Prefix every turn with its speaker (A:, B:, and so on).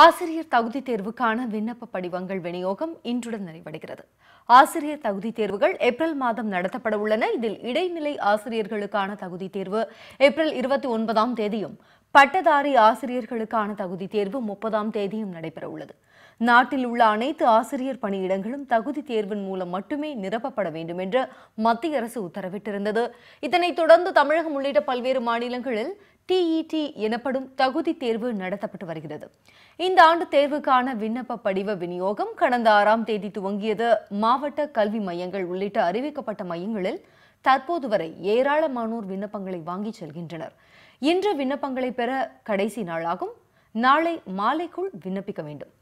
A: ஆசிரியர் தகுதி தேர்வுக்கான விண்ணப்ப படிவங்கள் விநியோகம் இன்றுடன் நிறைவடைகிறது ஆசிரியர் தகுதி தேர்வுகள் ஏப்ரல் மாதம் நடத்தப்பட உள்ளன இதில் இடைநிலை ஆசிரியர்களுக்கான தகுதி தேர்வு ஏப்ரல் இருபத்தி ஒன்பதாம் தேதியும் பட்டதாரி ஆசிரியர்களுக்கான தகுதி தேர்வு முப்பதாம் தேதியும் நடைபெற உள்ளது நாட்டில் உள்ள அனைத்து ஆசிரியர் பணியிடங்களும் தகுதி தேர்வின் மூலம் மட்டுமே நிரப்பப்பட வேண்டும் என்று மத்திய அரசு உத்தரவிட்டிருந்தது இதனைத் தொடர்ந்து தமிழகம் உள்ளிட்ட பல்வேறு மாநிலங்களில் டிஇடி e எனப்படும் தகுதி தேர்வு நடத்தப்பட்டு வருகிறது இந்த ஆண்டு தேர்வுக்கான விண்ணப்ப படிவ விநியோகம் கடந்த ஆறாம் தேதி துவங்கியது மாவட்ட கல்வி மையங்கள் உள்ளிட்ட அறிவிக்கப்பட்ட மையங்களில் தற்போது வரை ஏராளமானோர் விண்ணப்பங்களை வாங்கி செல்கின்றனர் இன்று விண்ணப்பங்களை பெற கடைசி நாளாகும் நாளை மாலைக்குள் விண்ணப்பிக்க வேண்டும்